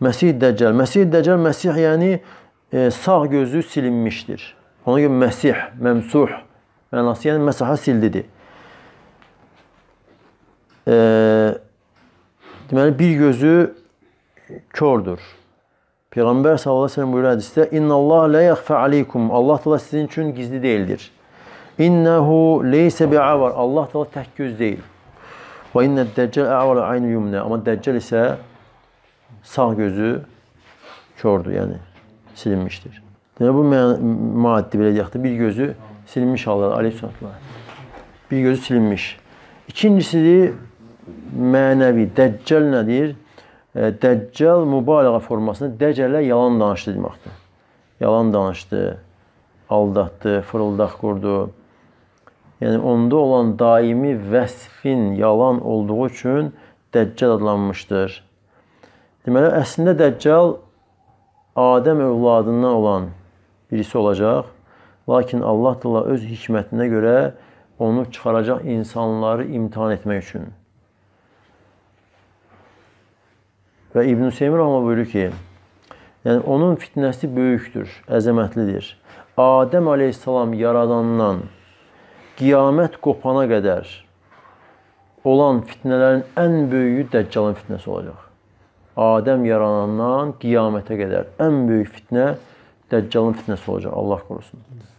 Məsih Dəcəl. Məsih Dəcəl Məsih yəni e, sağ gözü silinmişdir. Ona görə Məsih, məmsuh mənası yəni məsaha sildidir. E, deməli bir gözü kördür. Peyğəmbər sallallahu əleyhi və səlləm buyurur hədisdə: "İnnallaha la yaxfa aleykum." Allah təala sizin üçün gizli deyildir. İnnehu leysə bi'avar. Allah da tək göz deyil. Və innəd dəccəl ə'vara aynı yumnə. Amma dəccəl isə sağ gözü kördür, yəni silinmişdir. Yəni bu maddi belə deyək bir gözü silinmiş halda aleyhissalatlar. Bir gözü silinmiş. İkincisidir mənəvi. Dəccəl nədir? E, dəccəl mübaliğə formasında dəcələ yalan danışdı deməkdir. Yalan danışdı, aldatdı, fırıldaq qurdu, Yəni onda olan daimi vəsfin yalan olduğu üçün Dəccal adlanmışdır. Deməli, əslində Dəccal Adəm övladından olan birisi olacaq. Lakin Allah təala öz hikmətinə görə onu çıxaracaq insanları imtahan etmək üçün. Və İbn Seymur amma buyurur ki, yəni onun fitnəsi böyükdür, əzəmətlidir. Adəm alayhissalam yaradandan qiyamət qopana qədər olan fitnələrin ən böyüyü Dəccalın fitnəsi olacaq. Adəm yaranandan qiyamətə qədər ən böyük fitnə Dəccalın fitnəsi olacaq. Allah qorusun.